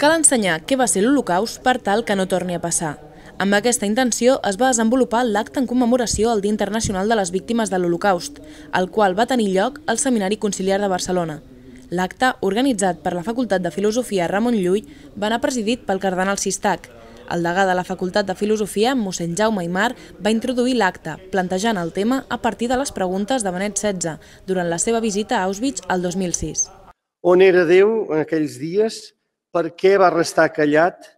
Cal ensenyar què va ser l'Holocaust per tal que no torni a passar. Amb aquesta intenció es va desenvolupar l'acte en commemoració al Dia Internacional de les Víctimes de l'Holocaust, el qual va tenir lloc al Seminari Conciliar de Barcelona. L'acte, organitzat per la Facultat de Filosofia Ramon Llull, va anar presidit pel cardenal Sistac. El degà de la Facultat de Filosofia, mossèn Jaume Aymar, va introduir l'acte, plantejant el tema a partir de les preguntes de Benet XVI durant la seva visita a Auschwitz el 2006. On era Déu en aquells dies? per què va restar callat,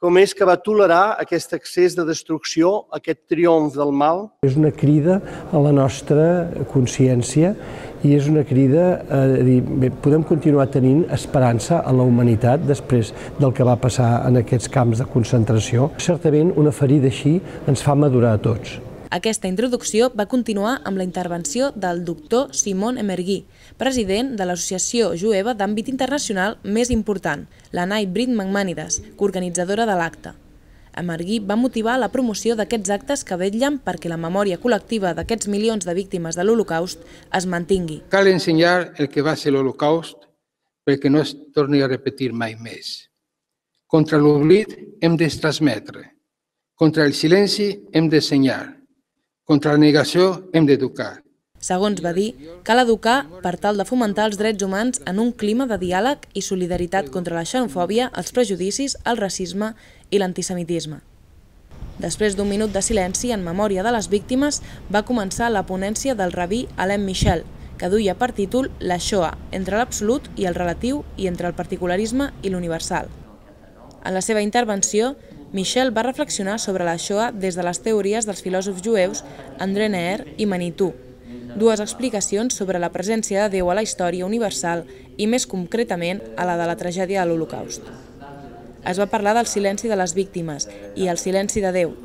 com és que va tolerar aquest excés de destrucció, aquest triomf del mal. És una crida a la nostra consciència i és una crida a dir, bé, podem continuar tenint esperança a la humanitat després del que va passar en aquests camps de concentració. Certament, una ferida així ens fa madurar a tots. Aquesta introducció va continuar amb la intervenció del doctor Simon Emergui, president de l'associació jueva d'àmbit internacional més important, la Nai Brit Magmanides, coorganitzadora de l'acte. Emergui va motivar la promoció d'aquests actes que vetllen perquè la memòria col·lectiva d'aquests milions de víctimes de l'Holocaust es mantingui. Cal ensenyar el que va ser l'Holocaust perquè no es torni a repetir mai més. Contra l'oblit hem de transmetre. Contra el silenci hem d'ensenyar. Contra la negació hem d'educar. Segons va dir, cal educar per tal de fomentar els drets humans en un clima de diàleg i solidaritat contra la xenofòbia, els prejudicis, el racisme i l'antisemitisme. Després d'un minut de silenci en memòria de les víctimes, va començar la ponència del rabí Alain Michel, que duia per títol La Shoah, entre l'absolut i el relatiu i entre el particularisme i l'universal. En la seva intervenció, Michel va reflexionar sobre la Shoah des de les teories dels filòsofs jueus André Neher i Manitou, dues explicacions sobre la presència de Déu a la història universal i més concretament a la de la tragèdia de l'Holocaust. Es va parlar del silenci de les víctimes i el silenci de Déu,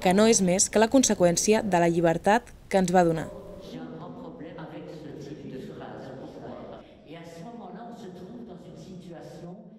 que no és més que la conseqüència de la llibertat que ens va donar. Et à se dans une situation